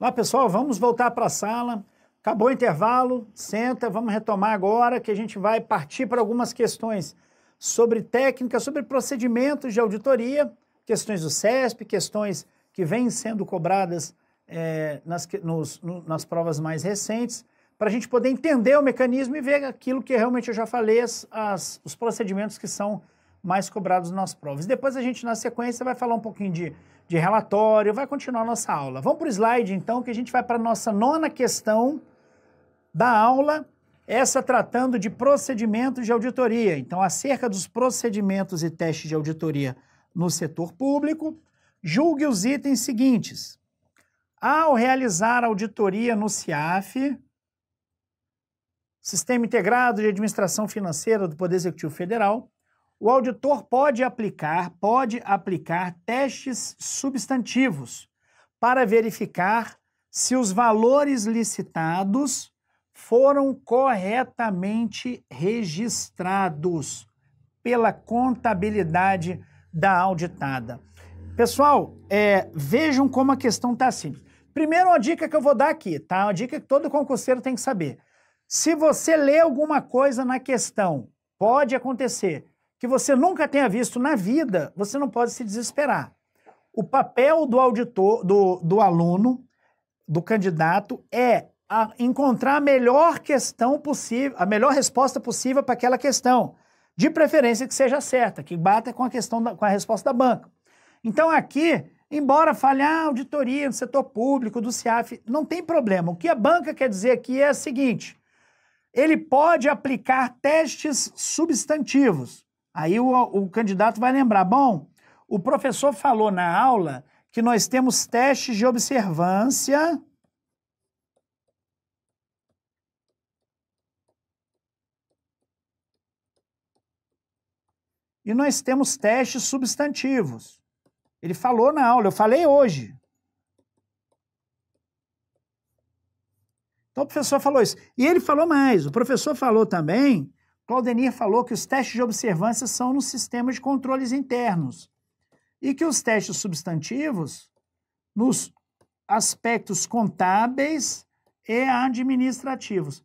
Lá, pessoal, vamos voltar para a sala. Acabou o intervalo, senta, vamos retomar agora que a gente vai partir para algumas questões sobre técnica, sobre procedimentos de auditoria, questões do CESP, questões que vêm sendo cobradas é, nas, nos, no, nas provas mais recentes, para a gente poder entender o mecanismo e ver aquilo que realmente eu já falei, as, as, os procedimentos que são mais cobrados nas provas. Depois a gente, na sequência, vai falar um pouquinho de, de relatório, vai continuar a nossa aula. Vamos para o slide, então, que a gente vai para a nossa nona questão da aula, essa tratando de procedimentos de auditoria. Então, acerca dos procedimentos e testes de auditoria no setor público, julgue os itens seguintes. Ao realizar auditoria no CIAF, Sistema Integrado de Administração Financeira do Poder Executivo Federal, o auditor pode aplicar, pode aplicar testes substantivos para verificar se os valores licitados foram corretamente registrados pela contabilidade da auditada. Pessoal, é, vejam como a questão está simples. Primeiro, uma dica que eu vou dar aqui, tá? Uma dica que todo concurseiro tem que saber. Se você lê alguma coisa na questão, pode acontecer que você nunca tenha visto na vida, você não pode se desesperar. O papel do auditor, do, do aluno, do candidato, é a encontrar a melhor questão possível, a melhor resposta possível para aquela questão. De preferência que seja certa, que bata com a questão da, com a resposta da banca. Então aqui, embora fale ah, auditoria do setor público, do CIAF, não tem problema. O que a banca quer dizer aqui é o seguinte: ele pode aplicar testes substantivos. Aí o, o candidato vai lembrar: bom, o professor falou na aula que nós temos testes de observância. E nós temos testes substantivos. Ele falou na aula, eu falei hoje. Então o professor falou isso. E ele falou mais: o professor falou também Claudenir falou que os testes de observância são no sistema de controles internos e que os testes substantivos nos aspectos contábeis e administrativos.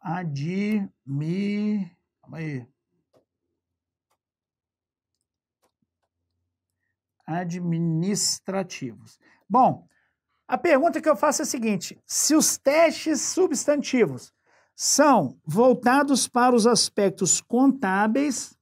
Admi... Calma aí. Administrativos. Bom, a pergunta que eu faço é a seguinte: se os testes substantivos são voltados para os aspectos contábeis.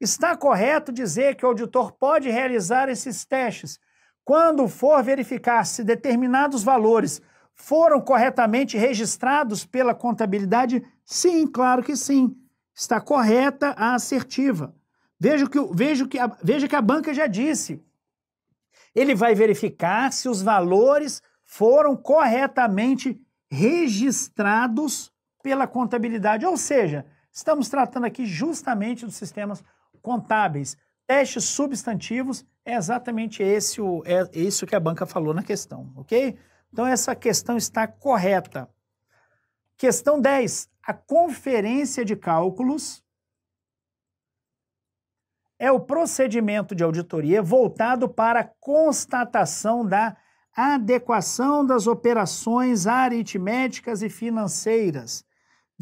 Está correto dizer que o auditor pode realizar esses testes quando for verificar se determinados valores foram corretamente registrados pela contabilidade? Sim, claro que sim. Está correta a assertiva. Veja que, veja que, a, veja que a banca já disse. Ele vai verificar se os valores foram corretamente registrados pela contabilidade. Ou seja, estamos tratando aqui justamente dos sistemas contábeis. Testes substantivos é exatamente esse o, é isso que a banca falou na questão, ok? Então, essa questão está correta. Questão 10. A conferência de cálculos é o procedimento de auditoria voltado para a constatação da adequação das operações aritméticas e financeiras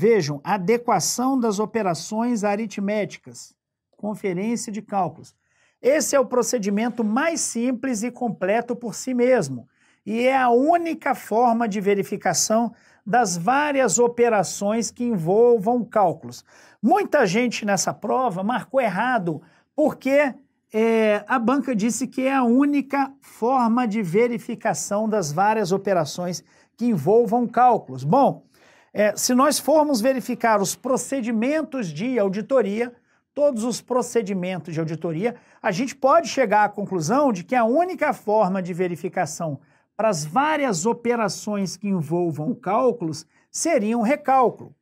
Vejam, adequação das operações aritméticas, conferência de cálculos. Esse é o procedimento mais simples e completo por si mesmo, e é a única forma de verificação das várias operações que envolvam cálculos. Muita gente nessa prova marcou errado porque é, a banca disse que é a única forma de verificação das várias operações que envolvam cálculos. Bom, é, se nós formos verificar os procedimentos de auditoria, todos os procedimentos de auditoria, a gente pode chegar à conclusão de que a única forma de verificação para as várias operações que envolvam cálculos seria um recálculo.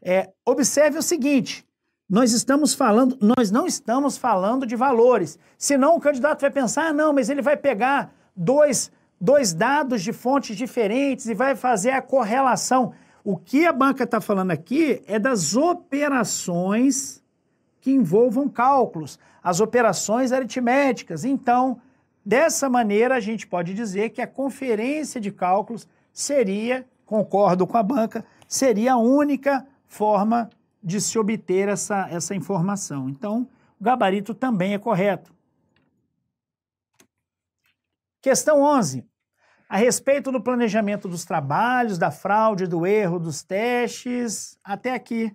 É, observe o seguinte: nós estamos falando, nós não estamos falando de valores. Senão o candidato vai pensar, ah, não, mas ele vai pegar dois, dois dados de fontes diferentes e vai fazer a correlação. O que a banca está falando aqui é das operações que envolvam cálculos, as operações aritméticas. Então, dessa maneira, a gente pode dizer que a conferência de cálculos seria, concordo com a banca, seria a única forma de se obter essa, essa informação. Então, o gabarito também é correto. Questão 11. A respeito do planejamento dos trabalhos, da fraude, do erro, dos testes, até aqui.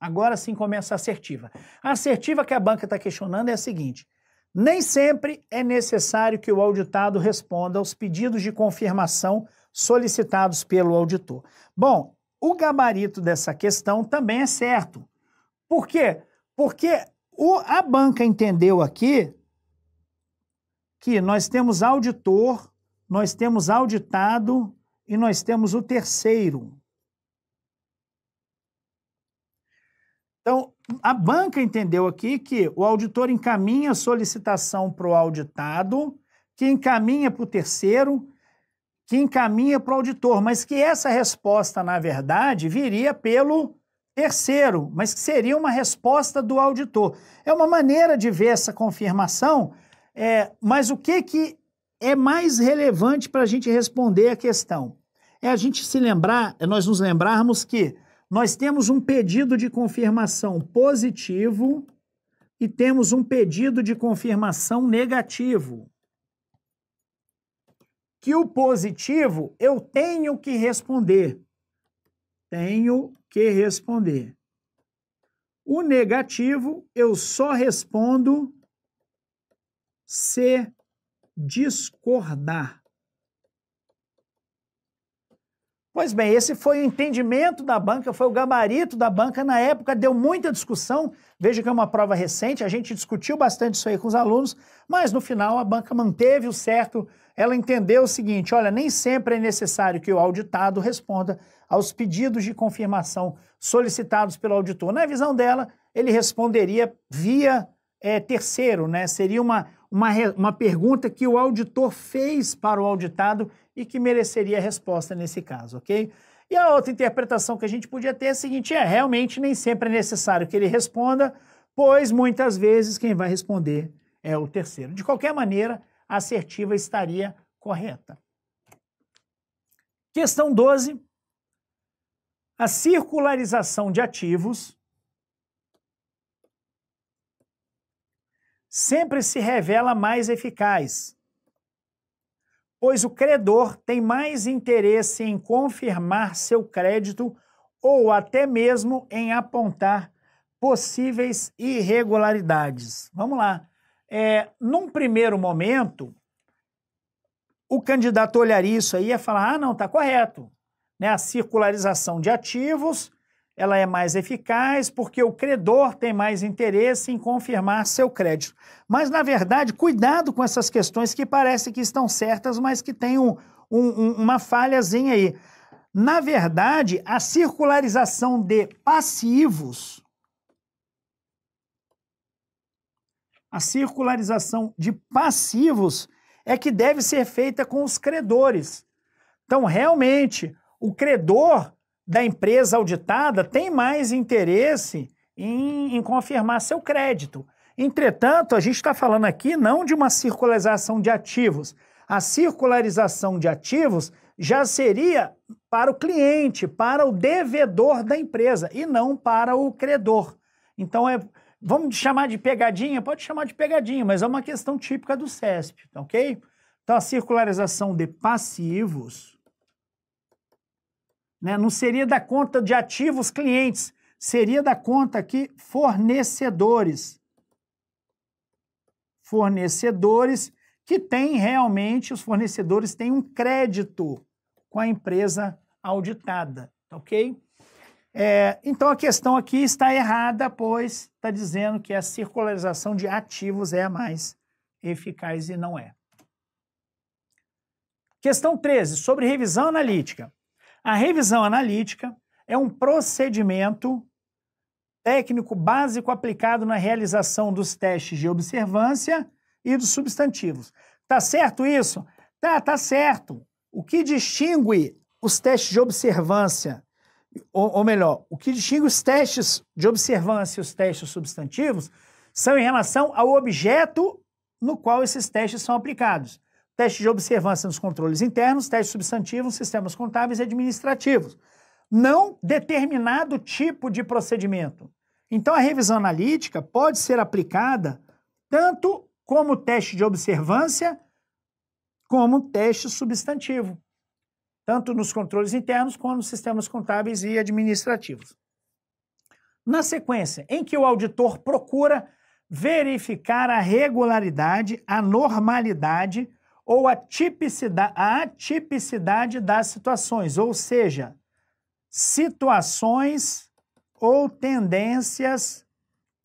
Agora sim começa a assertiva. A assertiva que a banca está questionando é a seguinte: nem sempre é necessário que o auditado responda aos pedidos de confirmação solicitados pelo auditor. Bom, o gabarito dessa questão também é certo. Por quê? Porque o, a banca entendeu aqui que nós temos auditor nós temos auditado e nós temos o terceiro. Então, a banca entendeu aqui que o auditor encaminha a solicitação para o auditado, que encaminha para o terceiro, que encaminha para o auditor, mas que essa resposta, na verdade, viria pelo terceiro, mas que seria uma resposta do auditor. É uma maneira de ver essa confirmação, é, mas o que, que é mais relevante para a gente responder a questão. É a gente se lembrar, é nós nos lembrarmos que nós temos um pedido de confirmação positivo e temos um pedido de confirmação negativo. Que o positivo eu tenho que responder. Tenho que responder. O negativo eu só respondo se discordar. Pois bem, esse foi o entendimento da banca, foi o gabarito da banca na época, deu muita discussão. Veja que é uma prova recente, a gente discutiu bastante isso aí com os alunos, mas no final a banca manteve o certo. Ela entendeu o seguinte: olha, nem sempre é necessário que o auditado responda aos pedidos de confirmação solicitados pelo auditor. Na visão dela, ele responderia via é, terceiro, né? Seria uma, uma, uma pergunta que o auditor fez para o auditado e que mereceria resposta nesse caso, ok? E a outra interpretação que a gente podia ter é a seguinte: é realmente nem sempre é necessário que ele responda, pois muitas vezes quem vai responder é o terceiro. De qualquer maneira, a assertiva estaria correta. Questão 12. A circularização de ativos sempre se revela mais eficaz, pois o credor tem mais interesse em confirmar seu crédito ou até mesmo em apontar possíveis irregularidades. Vamos lá. É, num primeiro momento, o candidato olharia isso aí e ia falar: ah, não, está correto. Né? A circularização de ativos ela é mais eficaz porque o credor tem mais interesse em confirmar seu crédito. Mas, na verdade, cuidado com essas questões que parecem que estão certas, mas que tem um, um, uma falhazinha aí. Na verdade, a circularização de passivos, a circularização de passivos é que deve ser feita com os credores. Então, realmente, o credor da empresa auditada tem mais interesse em, em confirmar seu crédito. Entretanto, a gente está falando aqui não de uma circularização de ativos. A circularização de ativos já seria para o cliente, para o devedor da empresa e não para o credor. Então é, vamos chamar de pegadinha, pode chamar de pegadinha, mas é uma questão típica do CESP, tá ok? Então a circularização de passivos né? Não seria da conta de ativos clientes, seria da conta aqui fornecedores. Fornecedores que tem realmente, os fornecedores têm um crédito com a empresa auditada, tá ok? É, então a questão aqui está errada, pois está dizendo que a circularização de ativos é a mais eficaz e não é. Questão 13, sobre revisão analítica. A revisão analítica é um procedimento técnico básico aplicado na realização dos testes de observância e dos substantivos. Tá certo isso? Tá, tá certo. O que distingue os testes de observância, ou, ou melhor, o que distingue os testes de observância e os testes substantivos são em relação ao objeto no qual esses testes são aplicados teste de observância nos controles internos, teste substantivo, sistemas contábeis e administrativos. Não determinado tipo de procedimento. Então, a revisão analítica pode ser aplicada tanto como teste de observância, como teste substantivo, tanto nos controles internos quanto nos sistemas contábeis e administrativos. Na sequência, em que o auditor procura verificar a regularidade, a normalidade ou a, tipicidade, a atipicidade das situações, ou seja, situações ou tendências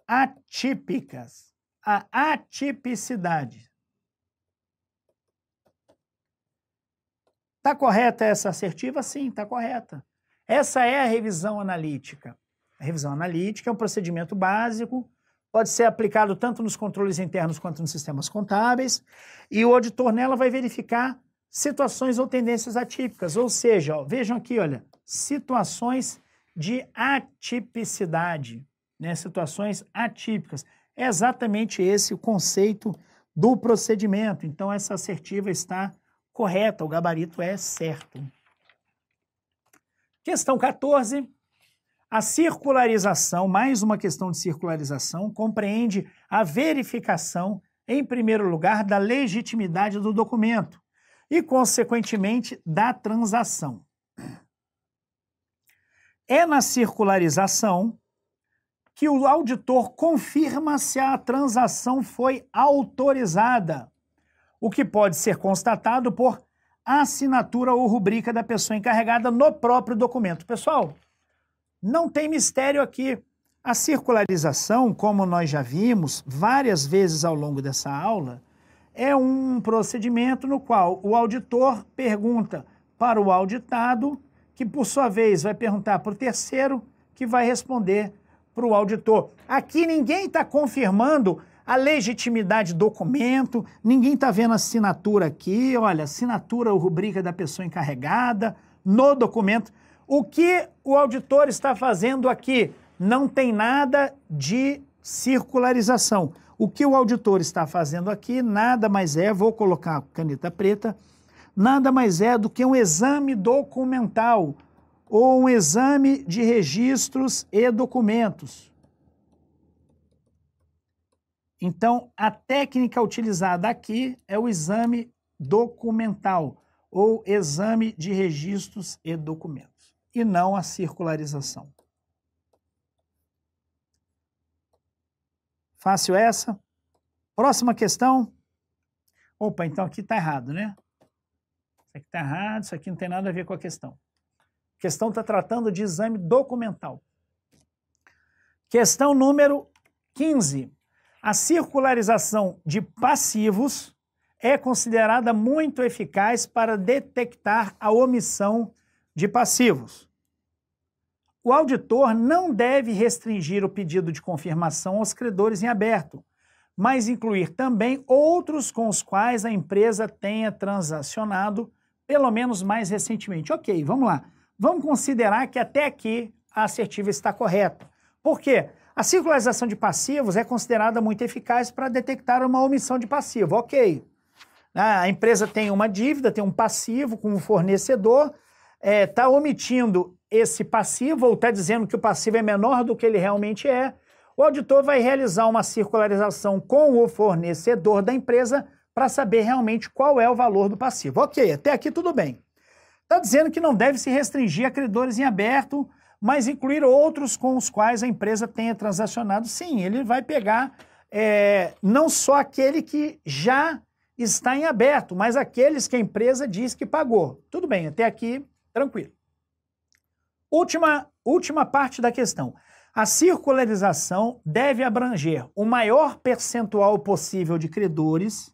atípicas, a atipicidade. Está correta essa assertiva? Sim, está correta. Essa é a revisão analítica. A revisão analítica é um procedimento básico pode ser aplicado tanto nos controles internos quanto nos sistemas contábeis, e o auditor nela vai verificar situações ou tendências atípicas, ou seja, ó, vejam aqui, olha, situações de atipicidade, né? Situações atípicas. É exatamente esse o conceito do procedimento. Então essa assertiva está correta, o gabarito é certo. Questão 14, a circularização, mais uma questão de circularização, compreende a verificação, em primeiro lugar, da legitimidade do documento e, consequentemente, da transação. É na circularização que o auditor confirma se a transação foi autorizada, o que pode ser constatado por assinatura ou rubrica da pessoa encarregada no próprio documento. Pessoal, não tem mistério aqui. A circularização, como nós já vimos várias vezes ao longo dessa aula, é um procedimento no qual o auditor pergunta para o auditado, que por sua vez vai perguntar para o terceiro, que vai responder para o auditor. Aqui ninguém está confirmando a legitimidade do documento, ninguém está vendo a assinatura aqui, olha, assinatura ou rubrica da pessoa encarregada no documento. O que o auditor está fazendo aqui não tem nada de circularização. O que o auditor está fazendo aqui nada mais é, vou colocar a caneta preta, nada mais é do que um exame documental ou um exame de registros e documentos. Então, a técnica utilizada aqui é o exame documental ou exame de registros e documentos e não a circularização. Fácil essa. Próxima questão. Opa, então aqui está errado, né? Isso aqui está errado, isso aqui não tem nada a ver com a questão. A questão está tratando de exame documental. Questão número 15. A circularização de passivos é considerada muito eficaz para detectar a omissão de passivos. O auditor não deve restringir o pedido de confirmação aos credores em aberto, mas incluir também outros com os quais a empresa tenha transacionado, pelo menos mais recentemente. Ok, vamos lá. Vamos considerar que até aqui a assertiva está correta. Por quê? A circularização de passivos é considerada muito eficaz para detectar uma omissão de passivo. Ok. Ah, a empresa tem uma dívida, tem um passivo com um fornecedor está é, tá omitindo esse passivo ou está dizendo que o passivo é menor do que ele realmente é, o auditor vai realizar uma circularização com o fornecedor da empresa para saber realmente qual é o valor do passivo. Ok, até aqui tudo bem. Está dizendo que não deve se restringir a credores em aberto, mas incluir outros com os quais a empresa tenha transacionado. Sim, ele vai pegar é, não só aquele que já está em aberto, mas aqueles que a empresa diz que pagou. Tudo bem, até aqui Tranquilo. Última, última parte da questão. A circularização deve abranger o maior percentual possível de credores,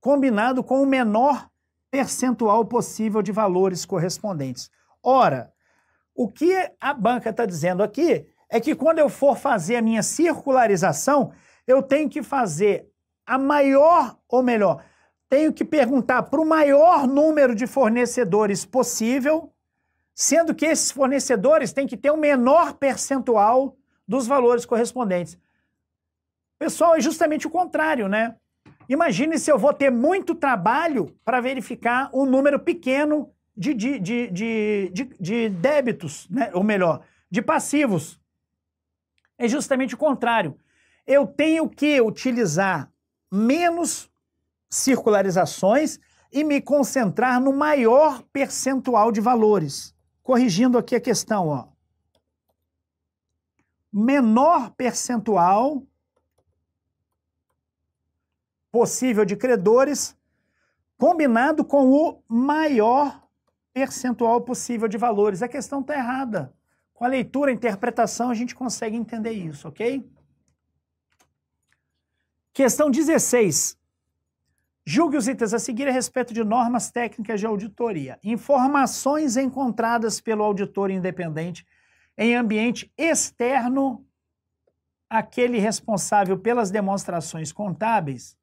combinado com o menor percentual possível de valores correspondentes. Ora, o que a banca está dizendo aqui é que quando eu for fazer a minha circularização, eu tenho que fazer a maior, ou melhor, tenho que perguntar para o maior número de fornecedores possível, sendo que esses fornecedores têm que ter o um menor percentual dos valores correspondentes. Pessoal, é justamente o contrário, né? Imagine se eu vou ter muito trabalho para verificar um número pequeno de, de, de, de, de débitos, né? ou melhor, de passivos. É justamente o contrário. Eu tenho que utilizar menos circularizações e me concentrar no maior percentual de valores. Corrigindo aqui a questão, ó. Menor percentual possível de credores, combinado com o maior percentual possível de valores. A questão está errada. Com a leitura, a interpretação, a gente consegue entender isso, ok? Questão 16. Julgue os itens a seguir a respeito de normas técnicas de auditoria. Informações encontradas pelo auditor independente em ambiente externo àquele responsável pelas demonstrações contábeis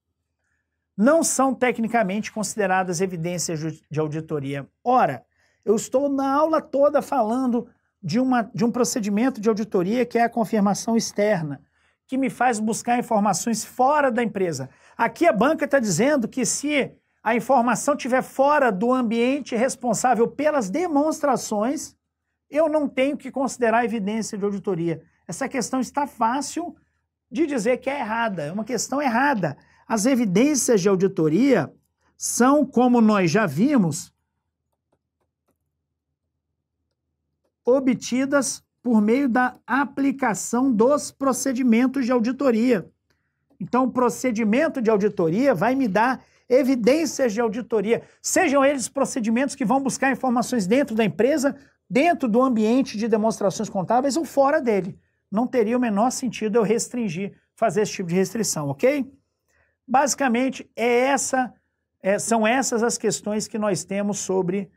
não são tecnicamente consideradas evidências de auditoria. Ora, eu estou na aula toda falando de, uma, de um procedimento de auditoria que é a confirmação externa que me faz buscar informações fora da empresa. Aqui a banca está dizendo que se a informação estiver fora do ambiente responsável pelas demonstrações, eu não tenho que considerar evidência de auditoria. Essa questão está fácil de dizer que é errada, é uma questão errada. As evidências de auditoria são, como nós já vimos, obtidas por meio da aplicação dos procedimentos de auditoria. Então, o procedimento de auditoria vai me dar evidências de auditoria, sejam eles procedimentos que vão buscar informações dentro da empresa, dentro do ambiente de demonstrações contábeis ou fora dele. Não teria o menor sentido eu restringir, fazer esse tipo de restrição, ok? Basicamente, é essa, é, são essas as questões que nós temos sobre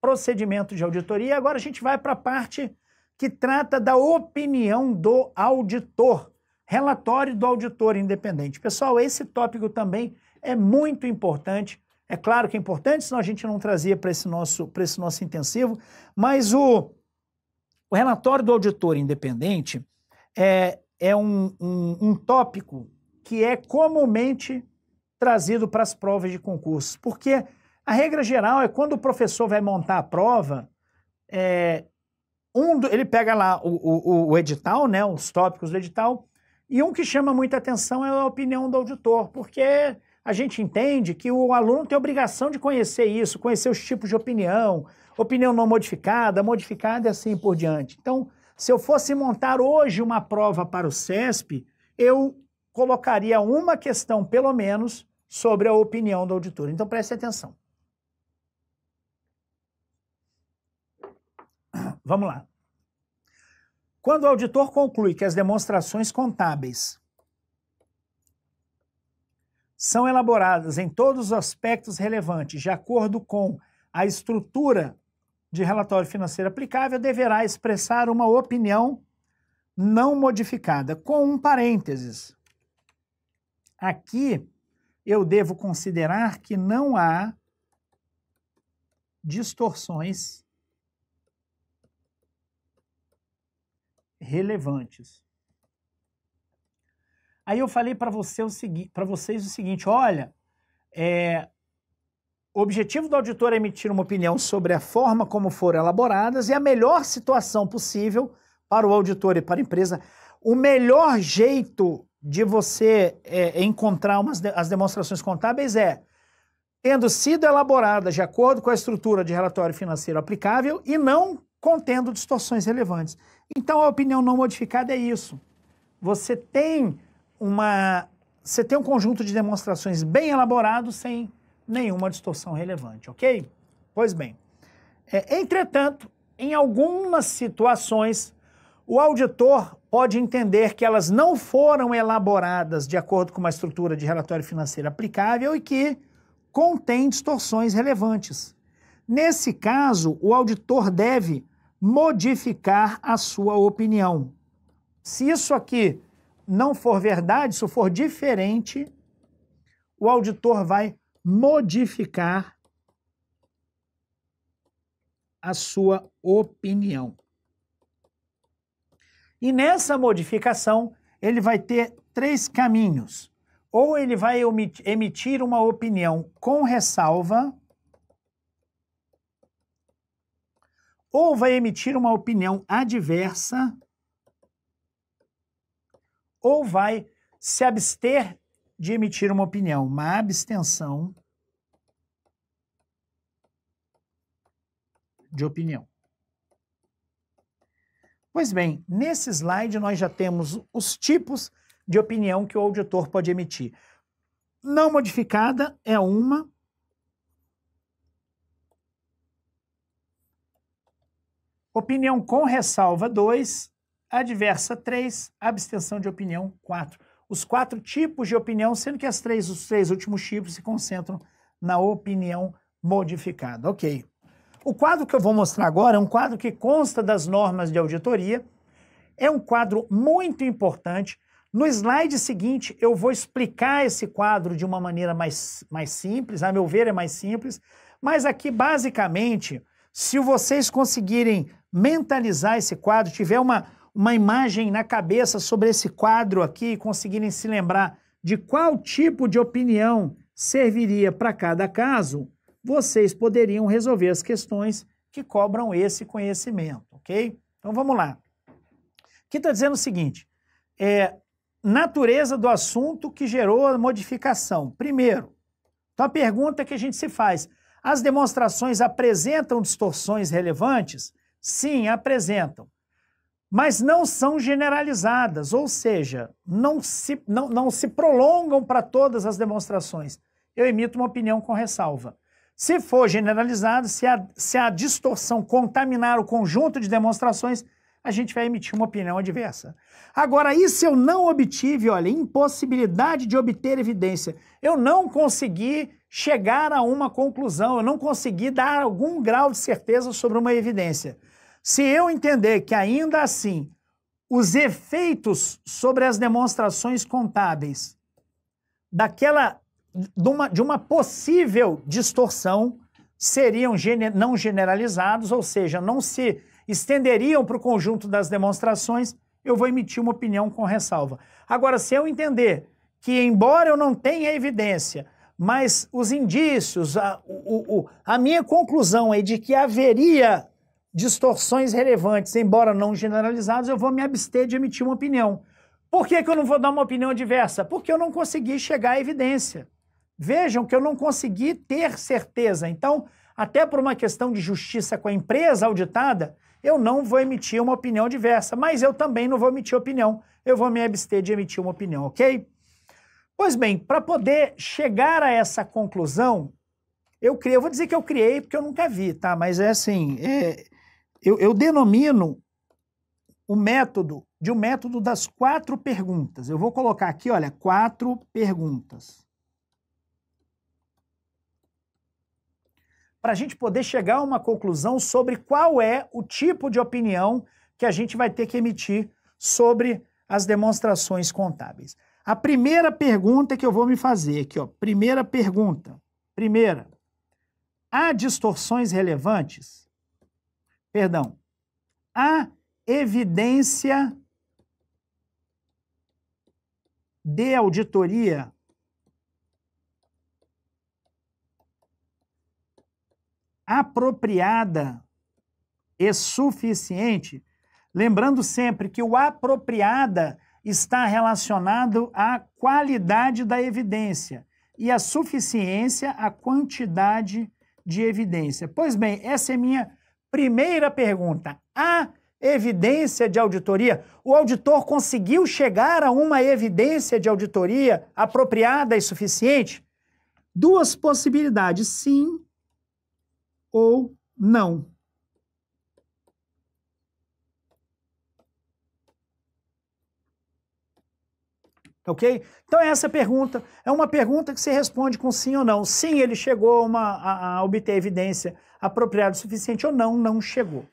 procedimento de auditoria. Agora a gente vai para a parte que trata da opinião do auditor, relatório do auditor independente. Pessoal, esse tópico também é muito importante. É claro que é importante, senão a gente não trazia para esse, nosso, esse nosso intensivo, mas o, o relatório do auditor independente é, é um, um, um tópico que é comumente trazido para as provas de concurso, porque a regra geral é quando o professor vai montar a prova, é, um, ele pega lá o, o, o edital, né, os tópicos do edital, e um que chama muita atenção é a opinião do auditor, porque a gente entende que o aluno tem obrigação de conhecer isso, conhecer os tipos de opinião, opinião não modificada, modificada e assim por diante. Então, se eu fosse montar hoje uma prova para o CESP, eu colocaria uma questão, pelo menos, sobre a opinião do auditor. Então, preste atenção. Vamos lá. Quando o auditor conclui que as demonstrações contábeis são elaboradas em todos os aspectos relevantes de acordo com a estrutura de relatório financeiro aplicável, deverá expressar uma opinião não modificada, com um parênteses. Aqui eu devo considerar que não há distorções relevantes. Aí eu falei para você vocês o seguinte: olha, é, o objetivo do auditor é emitir uma opinião sobre a forma como foram elaboradas e a melhor situação possível para o auditor e para a empresa. O melhor jeito de você é, encontrar umas de, as demonstrações contábeis é tendo sido elaboradas de acordo com a estrutura de relatório financeiro aplicável e não contendo distorções relevantes. Então a opinião não modificada é isso. Você tem uma você tem um conjunto de demonstrações bem elaborado sem nenhuma distorção relevante, ok? Pois bem. É, entretanto, em algumas situações, o auditor pode entender que elas não foram elaboradas de acordo com uma estrutura de relatório financeiro aplicável e que contém distorções relevantes. Nesse caso, o auditor deve modificar a sua opinião. Se isso aqui não for verdade, se for diferente, o auditor vai modificar a sua opinião. E nessa modificação, ele vai ter três caminhos. Ou ele vai emitir uma opinião com ressalva, ou vai emitir uma opinião adversa, ou vai se abster de emitir uma opinião, uma abstenção de opinião. Pois bem, nesse slide nós já temos os tipos de opinião que o auditor pode emitir. Não modificada é uma, Opinião com ressalva, 2. Adversa, 3. Abstenção de opinião, 4. Os quatro tipos de opinião, sendo que as três, os três últimos tipos se concentram na opinião modificada. Ok. O quadro que eu vou mostrar agora é um quadro que consta das normas de auditoria. É um quadro muito importante. No slide seguinte, eu vou explicar esse quadro de uma maneira mais, mais simples, a meu ver, é mais simples. Mas aqui, basicamente, se vocês conseguirem mentalizar esse quadro, tiver uma, uma imagem na cabeça sobre esse quadro aqui e conseguirem se lembrar de qual tipo de opinião serviria para cada caso, vocês poderiam resolver as questões que cobram esse conhecimento, ok? Então vamos lá. Aqui está dizendo o seguinte: é, natureza do assunto que gerou a modificação. Primeiro, então a pergunta que a gente se faz: as demonstrações apresentam distorções relevantes? Sim, apresentam. Mas não são generalizadas, ou seja, não se, não, não se prolongam para todas as demonstrações. Eu emito uma opinião com ressalva. Se for generalizado, se a, se a distorção contaminar o conjunto de demonstrações, a gente vai emitir uma opinião adversa. Agora, e se eu não obtive, olha, impossibilidade de obter evidência, eu não consegui chegar a uma conclusão, eu não consegui dar algum grau de certeza sobre uma evidência. Se eu entender que ainda assim os efeitos sobre as demonstrações contábeis daquela de uma, de uma possível distorção seriam gene, não generalizados, ou seja, não se estenderiam para o conjunto das demonstrações, eu vou emitir uma opinião com ressalva. Agora, se eu entender que, embora eu não tenha evidência, mas os indícios, a, o, o, a minha conclusão é de que haveria distorções relevantes, embora não generalizadas, eu vou me abster de emitir uma opinião. Por que, que, eu não vou dar uma opinião diversa? Porque eu não consegui chegar à evidência. Vejam que eu não consegui ter certeza. Então, até por uma questão de justiça com a empresa auditada, eu não vou emitir uma opinião diversa, mas eu também não vou emitir opinião. Eu vou me abster de emitir uma opinião, ok? Pois bem, para poder chegar a essa conclusão, eu criei, eu vou dizer que eu criei porque eu nunca vi, tá? Mas é assim, é, eu, eu denomino o método de um método das quatro perguntas. Eu vou colocar aqui, olha, quatro perguntas. Para a gente poder chegar a uma conclusão sobre qual é o tipo de opinião que a gente vai ter que emitir sobre as demonstrações contábeis. A primeira pergunta que eu vou me fazer aqui, ó, primeira pergunta. Primeira, há distorções relevantes? perdão, a evidência de auditoria apropriada e suficiente, lembrando sempre que o apropriada está relacionado à qualidade da evidência e a suficiência à quantidade de evidência. Pois bem, essa é minha Primeira pergunta: há evidência de auditoria? O auditor conseguiu chegar a uma evidência de auditoria apropriada e suficiente? Duas possibilidades: sim ou não. ok? Então essa pergunta é uma pergunta que se responde com sim ou não. Sim, ele chegou a, uma, a, a obter evidência apropriado o suficiente ou não, não chegou.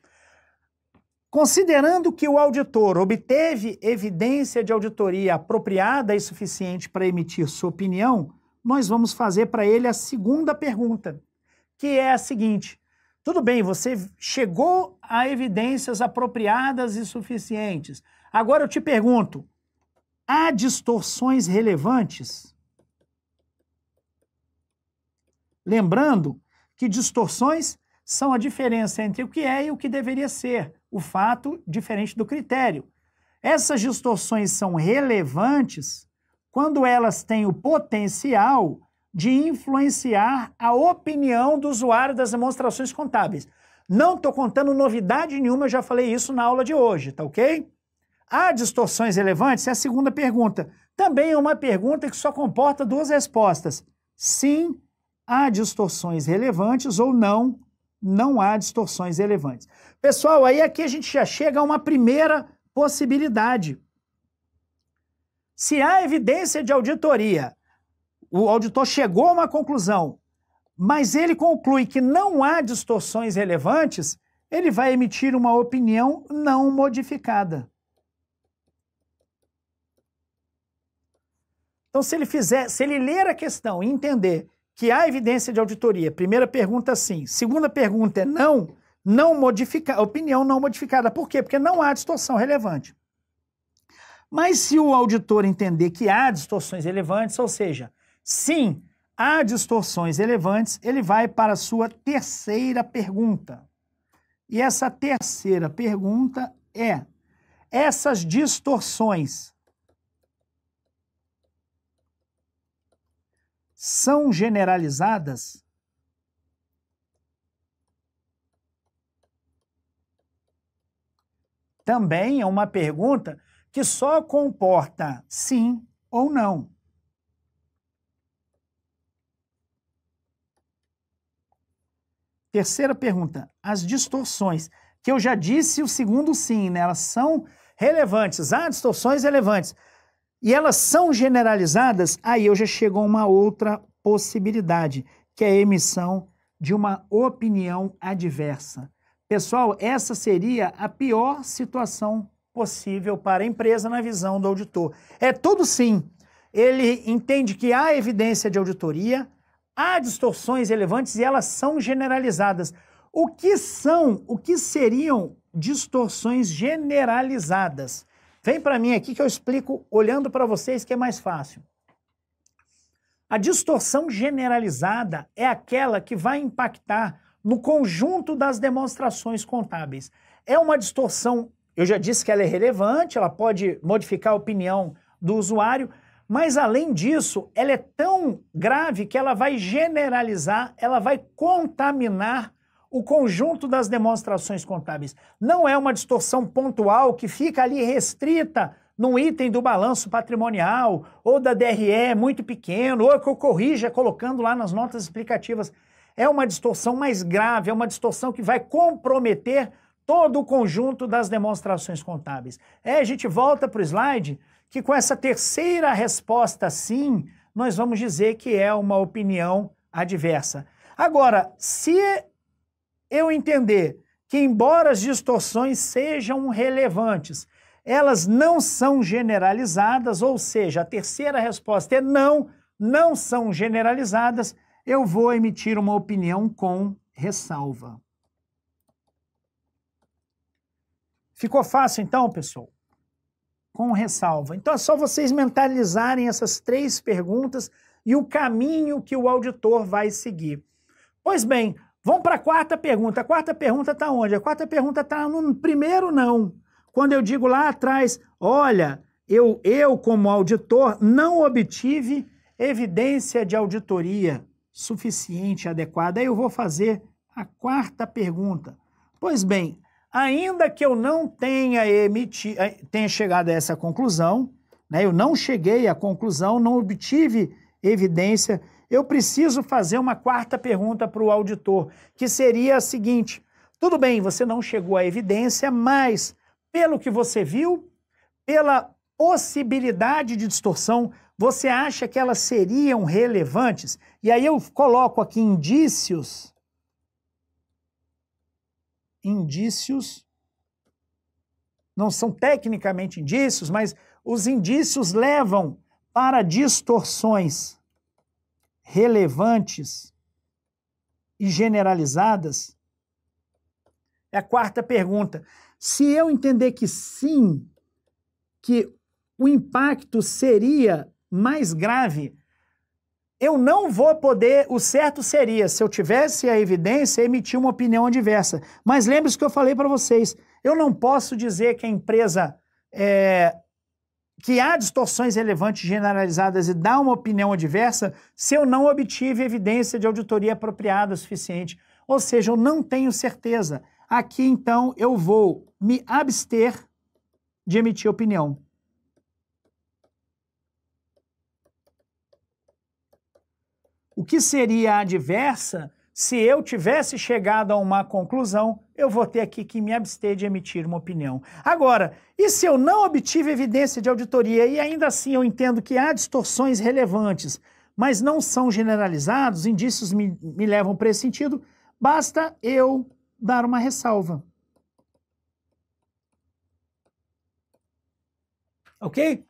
Considerando que o auditor obteve evidência de auditoria apropriada e suficiente para emitir sua opinião, nós vamos fazer para ele a segunda pergunta, que é a seguinte: tudo bem, você chegou a evidências apropriadas e suficientes. Agora eu te pergunto: há distorções relevantes? Lembrando que distorções são a diferença entre o que é e o que deveria ser, o fato diferente do critério. Essas distorções são relevantes quando elas têm o potencial de influenciar a opinião do usuário das demonstrações contábeis. Não estou contando novidade nenhuma, eu já falei isso na aula de hoje, tá ok? Há distorções relevantes? É a segunda pergunta. Também é uma pergunta que só comporta duas respostas: sim há distorções relevantes ou não, não há distorções relevantes. Pessoal, aí aqui a gente já chega a uma primeira possibilidade. Se há evidência de auditoria, o auditor chegou a uma conclusão, mas ele conclui que não há distorções relevantes, ele vai emitir uma opinião não modificada. Então, se ele fizer, se ele ler a questão e entender que há evidência de auditoria? Primeira pergunta, sim. Segunda pergunta é não, não modificar, opinião não modificada. Por quê? Porque não há distorção relevante. Mas se o auditor entender que há distorções relevantes, ou seja, sim, há distorções relevantes, ele vai para a sua terceira pergunta. E essa terceira pergunta é: essas distorções são generalizadas? Também é uma pergunta que só comporta sim ou não. Terceira pergunta, as distorções, que eu já disse o segundo sim, né? elas são relevantes. Há distorções relevantes e elas são generalizadas, aí eu já chego a uma outra possibilidade, que é a emissão de uma opinião adversa. Pessoal, essa seria a pior situação possível para a empresa na visão do auditor. É tudo sim. Ele entende que há evidência de auditoria, há distorções relevantes e elas são generalizadas. O que são, o que seriam distorções generalizadas? Vem para mim aqui que eu explico olhando para vocês que é mais fácil. A distorção generalizada é aquela que vai impactar no conjunto das demonstrações contábeis. É uma distorção, eu já disse que ela é relevante, ela pode modificar a opinião do usuário, mas além disso, ela é tão grave que ela vai generalizar, ela vai contaminar o conjunto das demonstrações contábeis. Não é uma distorção pontual que fica ali restrita num item do balanço patrimonial ou da DRE muito pequeno, ou que eu corrija colocando lá nas notas explicativas. É uma distorção mais grave, é uma distorção que vai comprometer todo o conjunto das demonstrações contábeis. É, a gente volta para o slide que com essa terceira resposta sim, nós vamos dizer que é uma opinião adversa. Agora, se eu entender que, embora as distorções sejam relevantes, elas não são generalizadas, ou seja, a terceira resposta é não, não são generalizadas, eu vou emitir uma opinião com ressalva. Ficou fácil então, pessoal? Com ressalva. Então é só vocês mentalizarem essas três perguntas e o caminho que o auditor vai seguir. Pois bem, Vamos para a quarta pergunta. A quarta pergunta está onde? A quarta pergunta está no primeiro não. Quando eu digo lá atrás, olha, eu, eu como auditor não obtive evidência de auditoria suficiente, adequada. Aí eu vou fazer a quarta pergunta. Pois bem, ainda que eu não tenha emitido, eh, tenha chegado a essa conclusão, né, eu não cheguei à conclusão, não obtive evidência eu preciso fazer uma quarta pergunta para o auditor, que seria a seguinte: tudo bem, você não chegou à evidência, mas pelo que você viu, pela possibilidade de distorção, você acha que elas seriam relevantes? E aí eu coloco aqui indícios. Indícios. Não são tecnicamente indícios, mas os indícios levam para distorções relevantes e generalizadas? É a quarta pergunta. Se eu entender que sim, que o impacto seria mais grave, eu não vou poder. O certo seria, se eu tivesse a evidência, emitir uma opinião adversa. Mas lembre-se que eu falei para vocês: eu não posso dizer que a empresa é, que há distorções relevantes generalizadas e dá uma opinião adversa se eu não obtive evidência de auditoria apropriada o suficiente. Ou seja, eu não tenho certeza. Aqui, então, eu vou me abster de emitir opinião. O que seria adversa se eu tivesse chegado a uma conclusão, eu vou ter aqui que me abster de emitir uma opinião. Agora, e se eu não obtive evidência de auditoria e ainda assim eu entendo que há distorções relevantes, mas não são generalizados, indícios me, me levam para esse sentido, basta eu dar uma ressalva. Ok?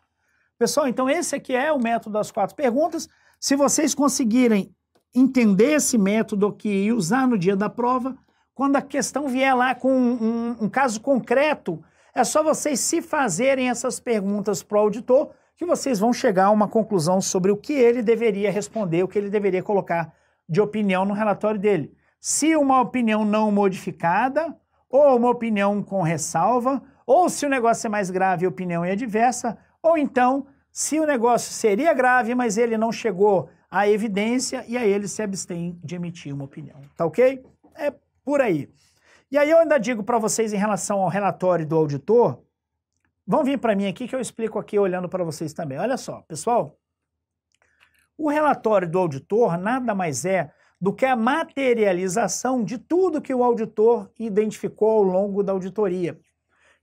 Pessoal, então esse aqui é o método das quatro perguntas. Se vocês conseguirem entender esse método aqui e usar no dia da prova, quando a questão vier lá com um, um, um caso concreto, é só vocês se fazerem essas perguntas para o auditor que vocês vão chegar a uma conclusão sobre o que ele deveria responder, o que ele deveria colocar de opinião no relatório dele. Se uma opinião não modificada, ou uma opinião com ressalva, ou se o negócio é mais grave, a opinião é adversa, ou então se o negócio seria grave, mas ele não chegou a evidência e aí ele se abstém de emitir uma opinião. Tá ok? É por aí. E aí eu ainda digo para vocês em relação ao relatório do auditor, vão vir para mim aqui que eu explico aqui olhando para vocês também. Olha só, pessoal, o relatório do auditor nada mais é do que a materialização de tudo que o auditor identificou ao longo da auditoria.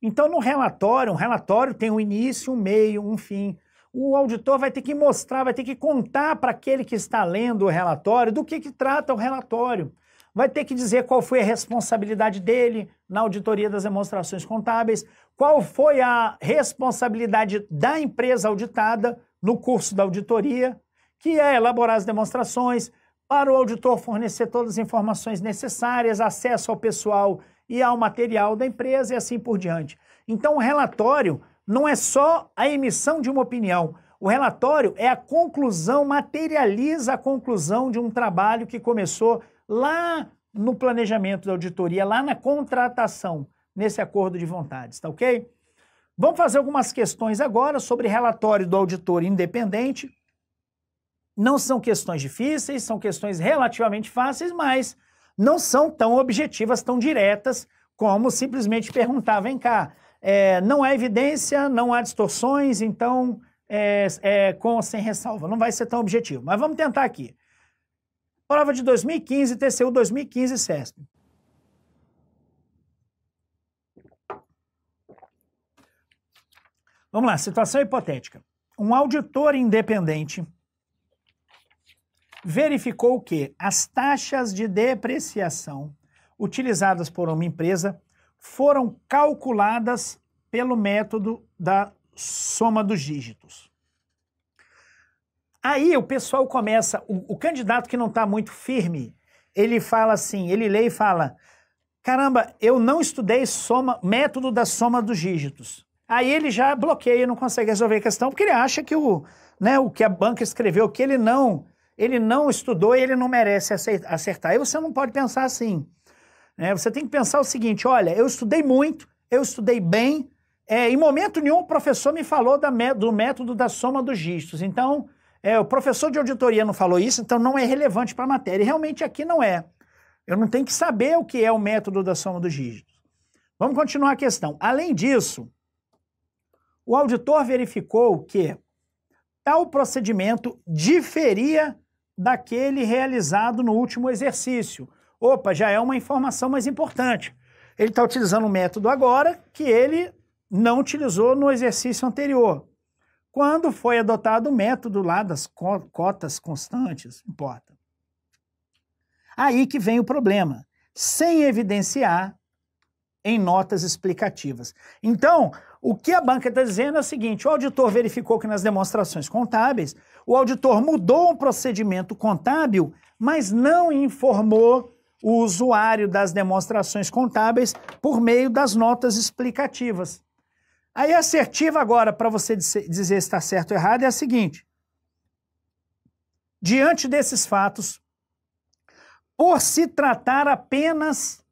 Então, no relatório, um relatório tem um início, um meio, um fim o auditor vai ter que mostrar, vai ter que contar para aquele que está lendo o relatório do que, que trata o relatório. Vai ter que dizer qual foi a responsabilidade dele na auditoria das demonstrações contábeis, qual foi a responsabilidade da empresa auditada no curso da auditoria, que é elaborar as demonstrações, para o auditor fornecer todas as informações necessárias, acesso ao pessoal e ao material da empresa e assim por diante. Então, o relatório não é só a emissão de uma opinião. O relatório é a conclusão, materializa a conclusão de um trabalho que começou lá no planejamento da auditoria, lá na contratação, nesse acordo de vontades, tá ok? Vamos fazer algumas questões agora sobre relatório do auditor independente. Não são questões difíceis, são questões relativamente fáceis, mas não são tão objetivas, tão diretas, como simplesmente perguntar: vem cá, é, não há evidência, não há distorções, então é, é, com ou sem ressalva. Não vai ser tão objetivo, mas vamos tentar aqui. Prova de 2015, TCU 2015, CESP. Vamos lá, situação hipotética. Um auditor independente verificou que as taxas de depreciação utilizadas por uma empresa foram calculadas pelo método da soma dos dígitos. Aí o pessoal começa, o, o candidato que não está muito firme, ele fala assim, ele lê e fala, caramba, eu não estudei soma, método da soma dos dígitos. Aí ele já bloqueia, não consegue resolver a questão, porque ele acha que o, né, o que a banca escreveu, que ele não, ele não estudou e ele não merece acertar. Aí você não pode pensar assim. Né? você tem que pensar o seguinte: olha, eu estudei muito, eu estudei bem. É, em momento nenhum o professor me falou da, do método da soma dos gistos. Então, é, o professor de auditoria não falou isso, então não é relevante para a matéria. E realmente aqui não é. Eu não tenho que saber o que é o método da soma dos dígitos. Vamos continuar a questão. Além disso, o auditor verificou que tal procedimento diferia daquele realizado no último exercício opa, já é uma informação mais importante. Ele está utilizando um método agora que ele não utilizou no exercício anterior, quando foi adotado o método lá das cotas constantes, importa. Aí que vem o problema, sem evidenciar em notas explicativas. Então, o que a banca está dizendo é o seguinte: o auditor verificou que nas demonstrações contábeis, o auditor mudou um procedimento contábil, mas não informou o usuário das demonstrações contábeis por meio das notas explicativas. Aí a assertiva agora, para você dizer se está certo ou errado, é a seguinte. Diante desses fatos, por se tratar apenas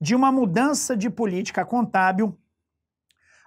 de uma mudança de política contábil,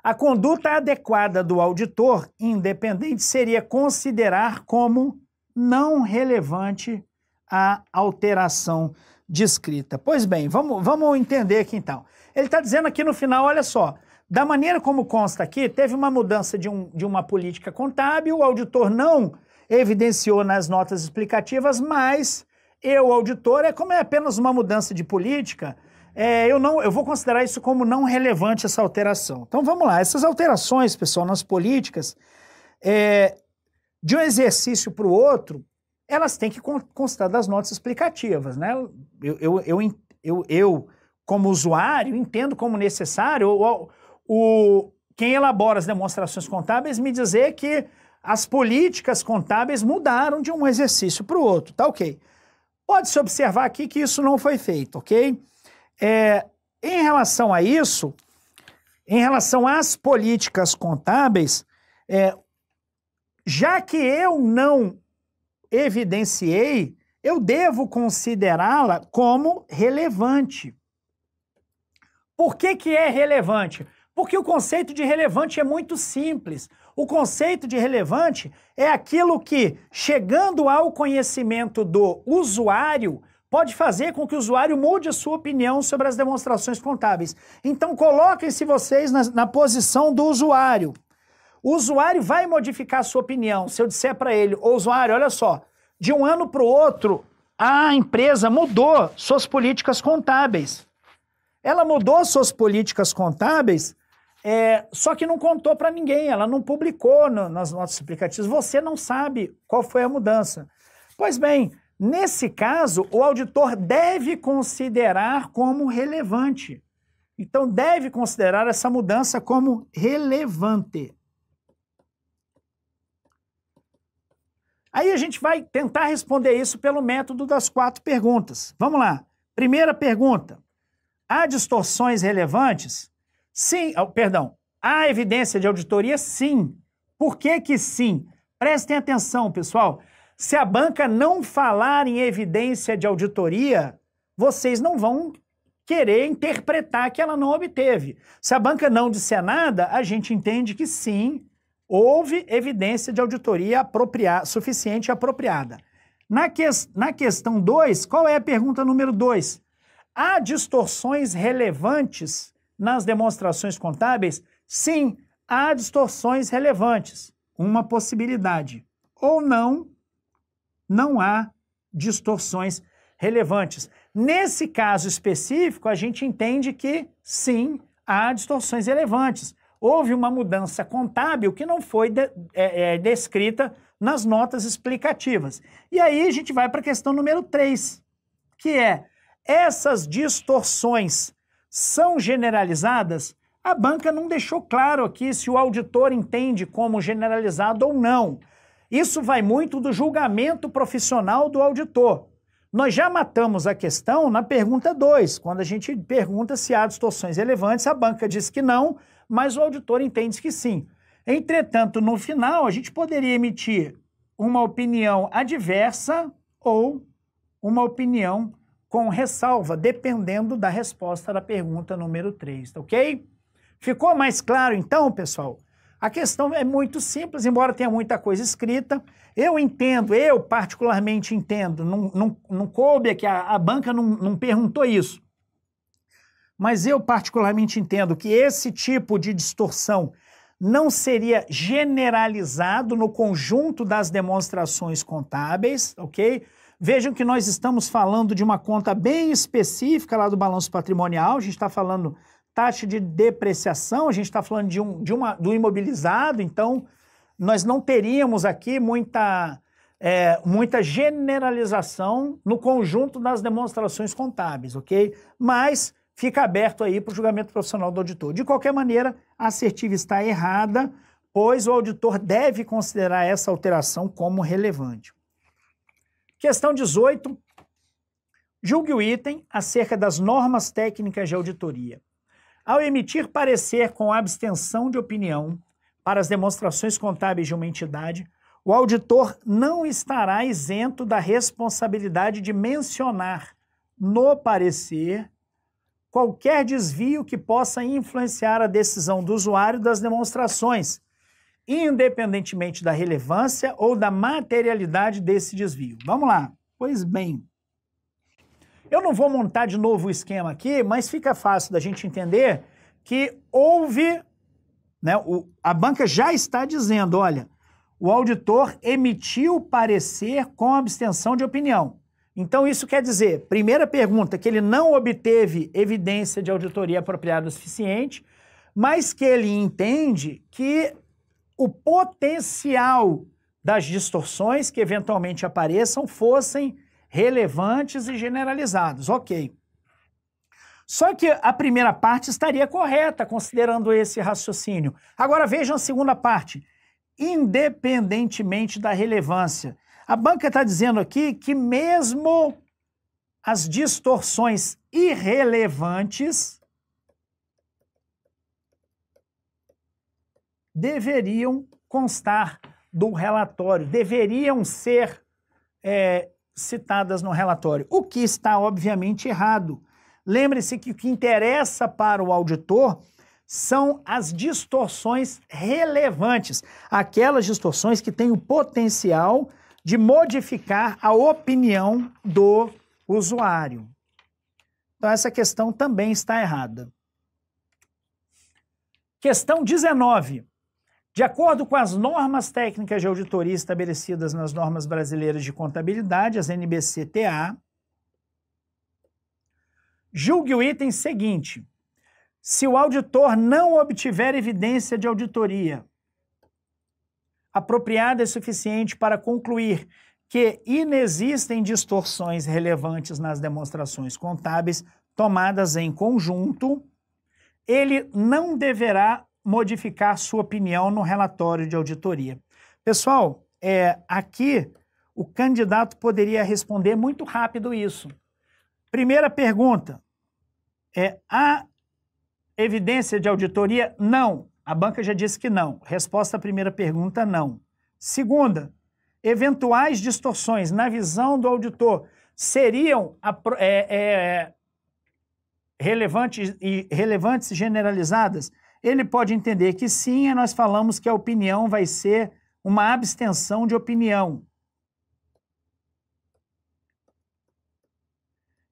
a conduta adequada do auditor independente seria considerar como não relevante a alteração descrita. Pois bem, vamos, vamos entender aqui então. Ele está dizendo aqui no final, olha só, da maneira como consta aqui, teve uma mudança de, um, de uma política contábil, o auditor não evidenciou nas notas explicativas, mas eu, auditor, é como é apenas uma mudança de política, é, eu, não, eu vou considerar isso como não relevante essa alteração. Então vamos lá, essas alterações, pessoal, nas políticas, é, de um exercício para o outro, elas têm que constar das notas explicativas, né? Eu, eu, eu, eu, eu como usuário, entendo como necessário o, o, quem elabora as demonstrações contábeis me dizer que as políticas contábeis mudaram de um exercício para o outro, tá ok. Pode-se observar aqui que isso não foi feito, ok? É, em relação a isso, em relação às políticas contábeis, é, já que eu não evidenciei, eu devo considerá-la como relevante. Por que, que é relevante? Porque o conceito de relevante é muito simples. O conceito de relevante é aquilo que, chegando ao conhecimento do usuário, pode fazer com que o usuário mude a sua opinião sobre as demonstrações contábeis. Então, coloquem-se vocês na, na posição do usuário. O usuário vai modificar a sua opinião. Se eu disser para ele, ô usuário, olha só, de um ano para o outro, a empresa mudou suas políticas contábeis. Ela mudou suas políticas contábeis, é, só que não contou para ninguém, ela não publicou no, nas notas explicativas. Você não sabe qual foi a mudança. Pois bem, nesse caso, o auditor deve considerar como relevante. Então, deve considerar essa mudança como relevante. Aí a gente vai tentar responder isso pelo método das quatro perguntas. Vamos lá. Primeira pergunta: há distorções relevantes? Sim, oh, perdão. Há evidência de auditoria? Sim. Por que que sim? Prestem atenção, pessoal. Se a banca não falar em evidência de auditoria, vocês não vão querer interpretar que ela não obteve. Se a banca não disser nada, a gente entende que sim, houve evidência de auditoria apropriada, suficiente e apropriada. Na, que, na questão 2, qual é a pergunta número 2? Há distorções relevantes nas demonstrações contábeis? Sim, há distorções relevantes. Uma possibilidade. Ou não, não há distorções relevantes. Nesse caso específico, a gente entende que sim, há distorções relevantes houve uma mudança contábil que não foi de, é, é, descrita nas notas explicativas. E aí a gente vai para a questão número 3, que é: essas distorções são generalizadas? A banca não deixou claro aqui se o auditor entende como generalizado ou não. Isso vai muito do julgamento profissional do auditor. Nós já matamos a questão na pergunta 2, quando a gente pergunta se há distorções relevantes, a banca diz que não, mas o auditor entende que sim. Entretanto, no final, a gente poderia emitir uma opinião adversa ou uma opinião com ressalva, dependendo da resposta da pergunta número 3, tá ok? Ficou mais claro então, pessoal? A questão é muito simples, embora tenha muita coisa escrita. Eu entendo, eu particularmente entendo, não, não, não coube aqui, a, a banca não, não perguntou isso. Mas eu, particularmente, entendo que esse tipo de distorção não seria generalizado no conjunto das demonstrações contábeis, ok? Vejam que nós estamos falando de uma conta bem específica lá do balanço patrimonial, a gente está falando taxa de depreciação, a gente está falando de um, de uma, do imobilizado, então nós não teríamos aqui muita, é, muita generalização no conjunto das demonstrações contábeis, ok? Mas fica aberto aí para o julgamento profissional do auditor. De qualquer maneira, a assertiva está errada, pois o auditor deve considerar essa alteração como relevante. Questão 18. Julgue o item acerca das normas técnicas de auditoria. Ao emitir parecer com abstenção de opinião para as demonstrações contábeis de uma entidade, o auditor não estará isento da responsabilidade de mencionar no parecer qualquer desvio que possa influenciar a decisão do usuário das demonstrações, independentemente da relevância ou da materialidade desse desvio. Vamos lá. Pois bem, eu não vou montar de novo o esquema aqui, mas fica fácil da gente entender que houve, né, o, a banca já está dizendo, olha, o auditor emitiu parecer com abstenção de opinião. Então, isso quer dizer, primeira pergunta, que ele não obteve evidência de auditoria apropriada o suficiente, mas que ele entende que o potencial das distorções que eventualmente apareçam fossem relevantes e generalizados. Ok. Só que a primeira parte estaria correta, considerando esse raciocínio. Agora vejam a segunda parte. Independentemente da relevância, a banca está dizendo aqui que, mesmo as distorções irrelevantes deveriam constar do relatório, deveriam ser é, citadas no relatório, o que está obviamente errado. Lembre-se que o que interessa para o auditor são as distorções relevantes, aquelas distorções que têm o potencial de modificar a opinião do usuário. Então, essa questão também está errada. Questão 19. De acordo com as normas técnicas de auditoria estabelecidas nas normas brasileiras de contabilidade, as NBCTA, julgue o item seguinte: se o auditor não obtiver evidência de auditoria apropriada é suficiente para concluir que inexistem distorções relevantes nas demonstrações contábeis tomadas em conjunto, ele não deverá modificar sua opinião no relatório de auditoria. Pessoal, é, aqui o candidato poderia responder muito rápido isso. Primeira pergunta: é, há evidência de auditoria? Não. A banca já disse que não. Resposta à primeira pergunta, não. Segunda, eventuais distorções na visão do auditor seriam é, é, relevantes e relevantes generalizadas? Ele pode entender que sim, e nós falamos que a opinião vai ser uma abstenção de opinião.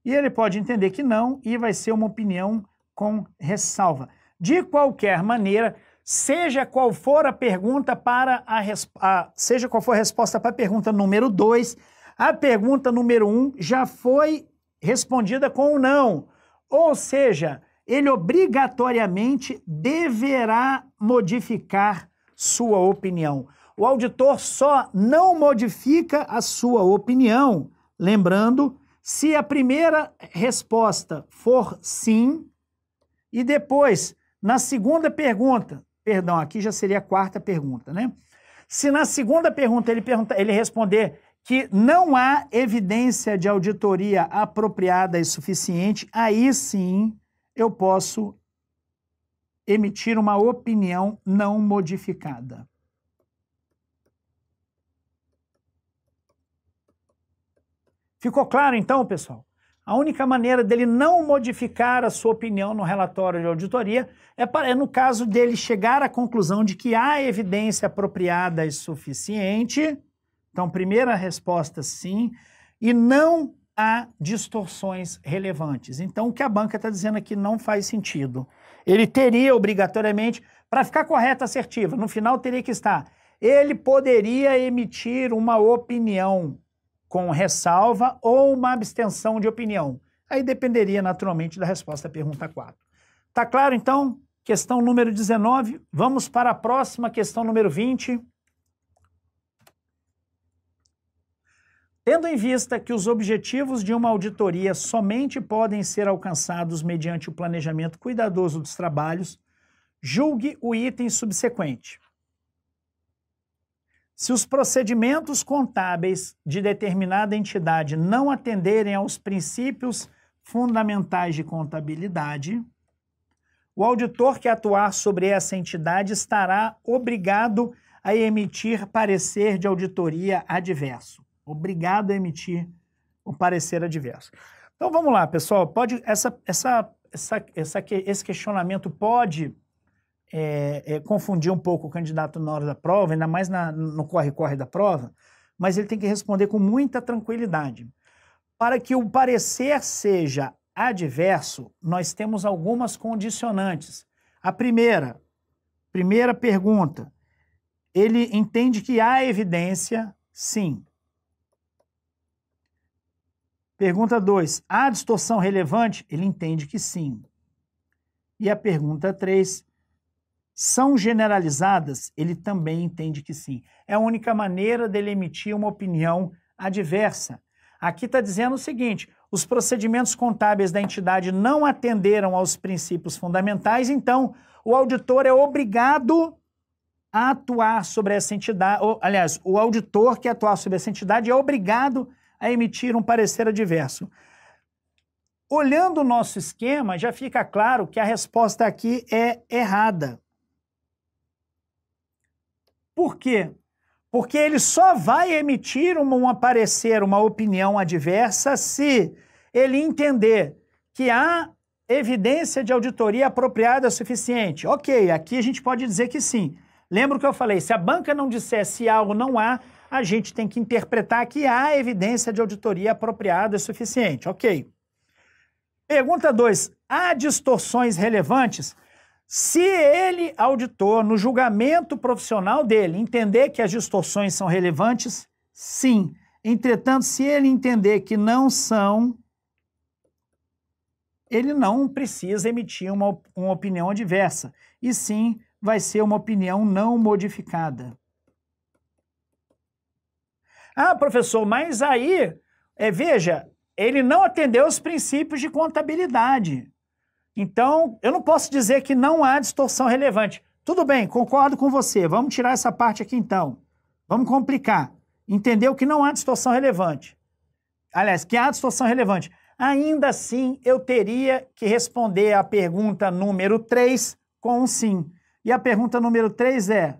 E ele pode entender que não, e vai ser uma opinião com ressalva. De qualquer maneira, seja qual for a pergunta para a, a seja qual for a resposta para a pergunta número 2, a pergunta número 1 um já foi respondida com um não. Ou seja, ele obrigatoriamente deverá modificar sua opinião. O auditor só não modifica a sua opinião, lembrando, se a primeira resposta for sim e depois na segunda pergunta, perdão, aqui já seria a quarta pergunta, né? Se na segunda pergunta ele, pergunta, ele responder que não há evidência de auditoria apropriada e suficiente, aí sim eu posso emitir uma opinião não modificada. Ficou claro então, pessoal? A única maneira dele não modificar a sua opinião no relatório de auditoria é, para, é no caso dele chegar à conclusão de que há evidência apropriada e suficiente. Então, primeira resposta, sim. E não há distorções relevantes. Então, o que a banca está dizendo aqui não faz sentido. Ele teria, obrigatoriamente, para ficar correta assertiva, no final teria que estar. Ele poderia emitir uma opinião com ressalva ou uma abstenção de opinião. Aí dependeria naturalmente da resposta à pergunta 4. Tá claro então? Questão número 19. Vamos para a próxima questão número 20. Tendo em vista que os objetivos de uma auditoria somente podem ser alcançados mediante o planejamento cuidadoso dos trabalhos, julgue o item subsequente. Se os procedimentos contábeis de determinada entidade não atenderem aos princípios fundamentais de contabilidade, o auditor que atuar sobre essa entidade estará obrigado a emitir parecer de auditoria adverso. Obrigado a emitir o parecer adverso. Então vamos lá, pessoal. Pode essa, essa, essa, esse questionamento pode é, é, confundir um pouco o candidato na hora da prova, ainda mais na, no corre-corre da prova, mas ele tem que responder com muita tranquilidade. Para que o parecer seja adverso, nós temos algumas condicionantes. A primeira, primeira pergunta, ele entende que há evidência? Sim. Pergunta 2, há distorção relevante? Ele entende que sim. E a pergunta 3, são generalizadas? Ele também entende que sim. É a única maneira dele emitir uma opinião adversa. Aqui está dizendo o seguinte: os procedimentos contábeis da entidade não atenderam aos princípios fundamentais, então o auditor é obrigado a atuar sobre essa entidade. Ou, aliás, o auditor que atuar sobre essa entidade é obrigado a emitir um parecer adverso. Olhando o nosso esquema, já fica claro que a resposta aqui é errada. Por quê? Porque ele só vai emitir um aparecer uma opinião adversa, se ele entender que há evidência de auditoria apropriada suficiente. Ok, aqui a gente pode dizer que sim. Lembra o que eu falei? Se a banca não disser se há ou não há, a gente tem que interpretar que há evidência de auditoria apropriada suficiente. Ok. Pergunta 2. Há distorções relevantes? Se ele, auditor, no julgamento profissional dele, entender que as distorções são relevantes, sim. Entretanto, se ele entender que não são, ele não precisa emitir uma, uma opinião adversa, e sim vai ser uma opinião não modificada. Ah, professor, mas aí, é, veja, ele não atendeu os princípios de contabilidade. Então, eu não posso dizer que não há distorção relevante. Tudo bem, concordo com você. Vamos tirar essa parte aqui então. Vamos complicar. Entendeu que não há distorção relevante. Aliás, que há distorção relevante. Ainda assim, eu teria que responder à pergunta número 3 com um sim. E a pergunta número 3 é: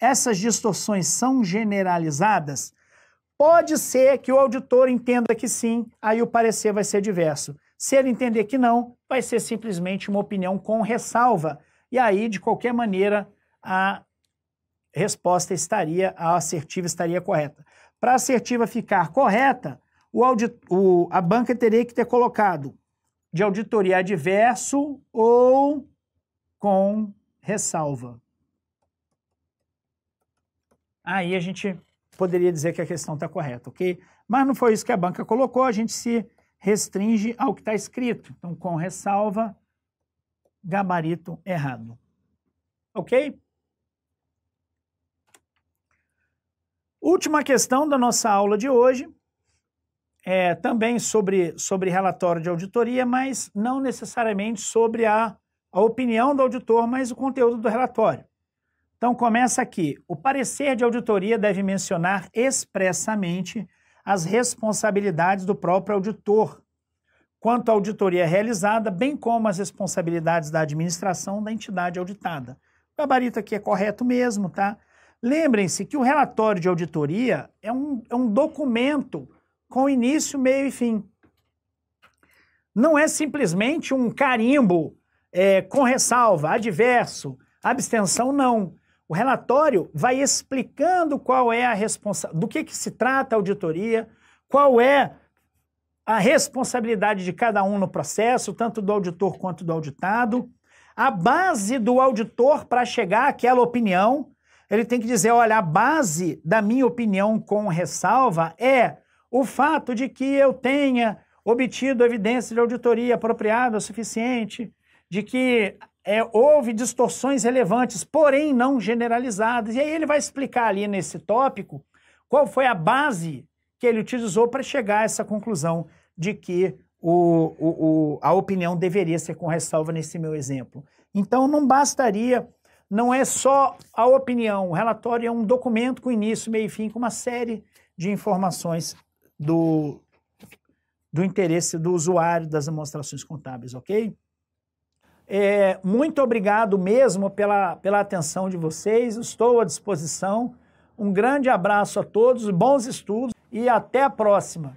essas distorções são generalizadas? Pode ser que o auditor entenda que sim, aí o parecer vai ser diverso. Se ele entender que não, vai ser simplesmente uma opinião com ressalva. E aí, de qualquer maneira, a resposta estaria, a assertiva estaria correta. Para a assertiva ficar correta, o audit, o, a banca teria que ter colocado de auditoria adverso ou com ressalva. Aí a gente poderia dizer que a questão está correta, ok? Mas não foi isso que a banca colocou, a gente se restringe ao que está escrito. Então, com ressalva, gabarito errado. Ok? Última questão da nossa aula de hoje, é também sobre, sobre relatório de auditoria, mas não necessariamente sobre a, a opinião do auditor, mas o conteúdo do relatório. Então começa aqui. O parecer de auditoria deve mencionar expressamente as responsabilidades do próprio auditor, quanto à auditoria realizada, bem como as responsabilidades da administração da entidade auditada. O gabarito aqui é correto mesmo, tá? Lembrem-se que o relatório de auditoria é um, é um documento com início, meio e fim. Não é simplesmente um carimbo é, com ressalva, adverso, abstenção, não. O relatório vai explicando qual é a responsabilidade, do que, que se trata a auditoria, qual é a responsabilidade de cada um no processo, tanto do auditor quanto do auditado, a base do auditor para chegar àquela opinião. Ele tem que dizer: olha, a base da minha opinião com ressalva é o fato de que eu tenha obtido evidência de auditoria apropriada o suficiente, de que é, houve distorções relevantes, porém não generalizadas. E aí ele vai explicar ali nesse tópico qual foi a base que ele utilizou para chegar a essa conclusão de que o, o, o, a opinião deveria ser com ressalva nesse meu exemplo. Então não bastaria, não é só a opinião, o relatório é um documento com início, meio e fim, com uma série de informações do, do interesse do usuário das demonstrações contábeis, ok? É, muito obrigado mesmo pela, pela atenção de vocês, estou à disposição. Um grande abraço a todos, bons estudos e até a próxima.